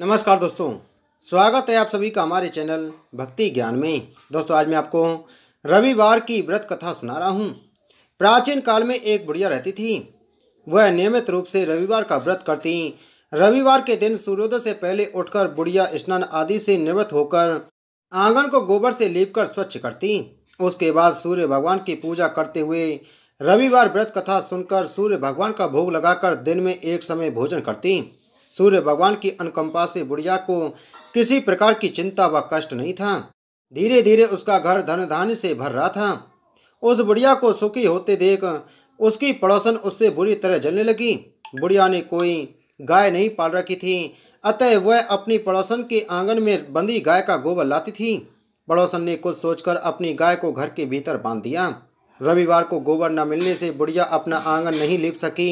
नमस्कार दोस्तों स्वागत है आप सभी का हमारे चैनल भक्ति ज्ञान में दोस्तों आज मैं आपको रविवार की व्रत कथा सुना रहा हूँ प्राचीन काल में एक बुढ़िया रहती थी वह नियमित रूप से रविवार का व्रत करती रविवार के दिन सूर्योदय से पहले उठकर बुढ़िया स्नान आदि से निवृत्त होकर आंगन को गोबर से लीपकर स्वच्छ करती उसके बाद सूर्य भगवान की पूजा करते हुए रविवार व्रत कथा सुनकर सूर्य भगवान का भोग लगाकर दिन में एक समय भोजन करती सूर्य भगवान की अनुकंपा से बुढ़िया को किसी प्रकार की चिंता व कष्ट नहीं था धीरे धीरे उसका घर धन धान्य से भर रहा था उस बुढ़िया को सुखी होते देख उसकी पड़ोसन उससे बुरी तरह जलने लगी बुढ़िया ने कोई गाय नहीं पाल रखी थी अतः वह अपनी पड़ोसन के आंगन में बंदी गाय का गोबर लाती थी पड़ोसन ने कुछ सोचकर अपनी गाय को घर के भीतर बांध दिया रविवार को गोबर न मिलने से बुढ़िया अपना आंगन नहीं लिप सकी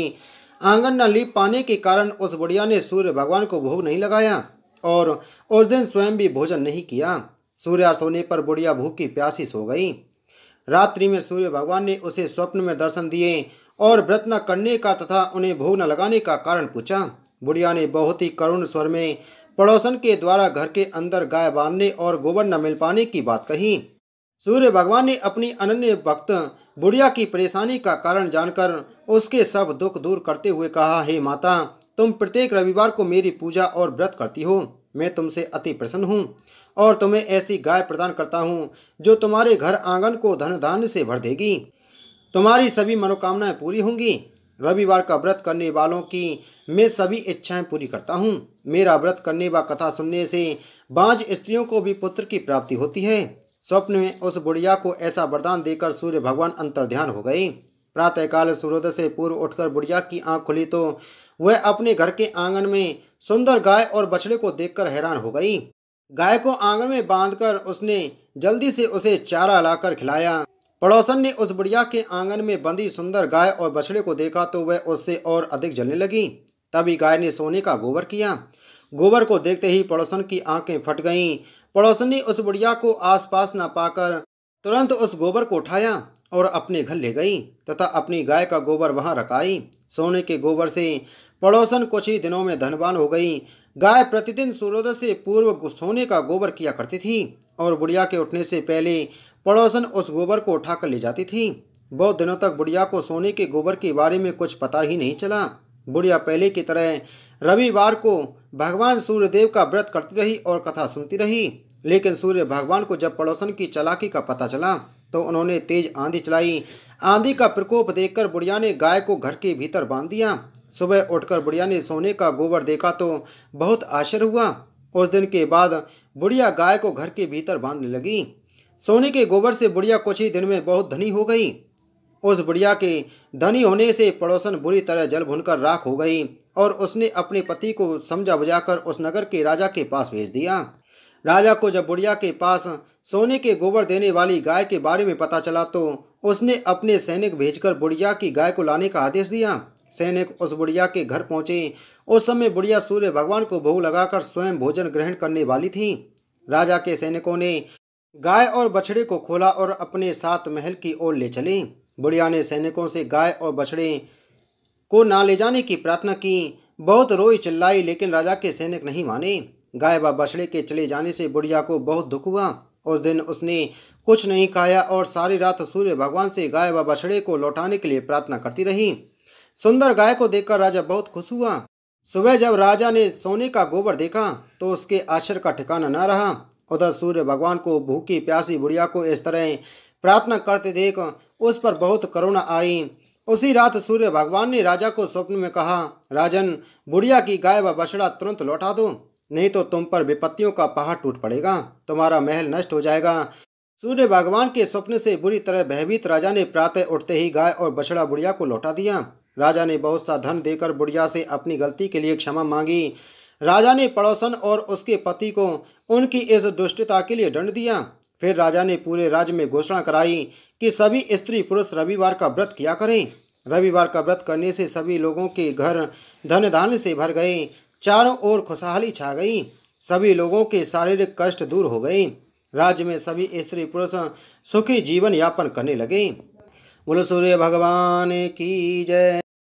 आंगन न लीप पाने के कारण उस बुढ़िया ने सूर्य भगवान को भोग नहीं लगाया और उस दिन स्वयं भी भोजन नहीं किया सूर्यास्त होने पर बुढ़िया भूख की प्यासी सो गई रात्रि में सूर्य भगवान ने उसे स्वप्न में दर्शन दिए और व्रत न करने का तथा उन्हें भोग न लगाने का कारण पूछा बुढ़िया ने बहुत ही करुण स्वर में पड़ोसन के द्वारा घर के अंदर गाय बांधने और गोबर न मिल पाने की बात कही सूर्य भगवान ने अपनी अनन्य भक्त बुढ़िया की परेशानी का कारण जानकर उसके सब दुख दूर करते हुए कहा हे माता तुम प्रत्येक रविवार को मेरी पूजा और व्रत करती हो मैं तुमसे अति प्रसन्न हूँ और तुम्हें ऐसी गाय प्रदान करता हूँ जो तुम्हारे घर आंगन को धन धान्य से भर देगी तुम्हारी सभी मनोकामनाएं पूरी होंगी रविवार का व्रत करने वालों की मैं सभी इच्छाएं पूरी करता हूँ मेरा व्रत करने व कथा सुनने से बाज स्त्रियों को भी पुत्र की प्राप्ति होती है स्वप्न में उस बुढ़िया को ऐसा वरदान देकर सूर्य भगवान अंतर्ध्यान हो गई प्रातःकाल सूर्योदय से पूर्व उठकर बुढ़िया की आंख खुली तो वह अपने घर के आंगन में सुंदर गाय और बछड़े को देखकर हैरान हो गई गाय को आंगन में बांधकर उसने जल्दी से उसे चारा लाकर खिलाया पड़ोसन ने उस बुढ़िया के आंगन में बंधी सुंदर गाय और बछड़े को देखा तो वह उससे और अधिक जलने लगी तभी गाय ने सोने का गोबर किया गोबर को देखते ही पड़ोसन की आंखें फट गईं पड़ोसनी उस बुढ़िया को आसपास ना पाकर तुरंत उस गोबर को उठाया और अपने घर ले गई तथा अपनी गाय का गोबर वहाँ रखाई सोने के गोबर से पड़ोसन कुछ ही दिनों में धनवान हो गई गाय प्रतिदिन सूर्योदय से पूर्व सोने का गोबर किया करती थी और बुढ़िया के उठने से पहले पड़ोसन उस गोबर को उठाकर ले जाती थी बहुत दिनों तक बुढ़िया को सोने के गोबर के बारे में कुछ पता ही नहीं चला बुढ़िया पहले की तरह रविवार को भगवान सूर्यदेव का व्रत करती रही और कथा सुनती रही लेकिन सूर्य भगवान को जब पड़ोसन की चलाकी का पता चला तो उन्होंने तेज आंधी चलाई आंधी का प्रकोप देखकर बुढ़िया ने गाय को घर के भीतर बांध दिया सुबह उठकर बुढ़िया ने सोने का गोबर देखा तो बहुत आश्चर्य हुआ उस दिन के बाद बुढ़िया गाय को घर के भीतर बांधने लगी सोने के गोबर से बुढ़िया कुछ ही दिन में बहुत धनी हो गई उस बुढ़िया के धनी होने से पड़ोसन बुरी तरह जल भुनकर राख हो गई और उसने अपने पति को समझा बुझाकर उस नगर के राजा के पास भेज दिया राजा को जब बुढ़िया के पास सोने के गोबर देने वाली गाय के बारे में पता चला तो उसने अपने सैनिक भेजकर बुढ़िया की गाय को लाने का आदेश दिया सैनिक उस बुढ़िया के घर पहुंचे उस समय बुढ़िया सूर्य भगवान को भोग लगाकर स्वयं भोजन ग्रहण करने वाली थी राजा के सैनिकों ने गाय और बछड़े को खोला और अपने साथ महल की ओर ले चली बुढ़िया ने सैनिकों से गाय और बछड़े को ना ले जाने की प्रार्थना की बहुत रोई चिल्लाई लेकिन राजा के सैनिक नहीं माने गाय व बछड़े के चले जाने से बुढ़िया को बहुत दुख हुआ उस दिन उसने कुछ नहीं खाया और सारी रात सूर्य भगवान से गाय व बछड़े को लौटाने के लिए प्रार्थना करती रही सुंदर गाय को देखकर राजा बहुत खुश हुआ सुबह जब राजा ने सोने का गोबर देखा तो उसके आश्चर्य का ठिकाना न रहा उधर सूर्य भगवान को भूखी प्यासी बुढ़िया को इस तरह प्रार्थना करते देख उस पर बहुत करुणा आई उसी रात सूर्य भगवान ने राजा को स्वप्न में कहा राजन बुढ़िया की गाय व बछड़ा तुरंत लौटा दो नहीं तो तुम पर विपत्तियों का पहाड़ टूट पड़ेगा तुम्हारा महल नष्ट हो जाएगा सूर्य भगवान के स्वप्न से बुरी तरह भयभीत राजा ने प्रातः उठते ही गाय और बछड़ा बुढ़िया को लौटा दिया राजा ने बहुत सा धन देकर बुढ़िया से अपनी गलती के लिए क्षमा मांगी राजा ने पड़ोसन और उसके पति को उनकी इस दुष्टता के लिए दंड दिया फिर राजा ने पूरे राज्य में घोषणा कराई कि सभी स्त्री पुरुष रविवार का व्रत किया करें रविवार का व्रत करने से सभी लोगों के घर धन धान्य से भर गए चारों ओर खुशहाली छा गई सभी लोगों के शारीरिक कष्ट दूर हो गए राज्य में सभी स्त्री पुरुष सुखी जीवन यापन करने लगे बोलो सूर्य भगवान की जय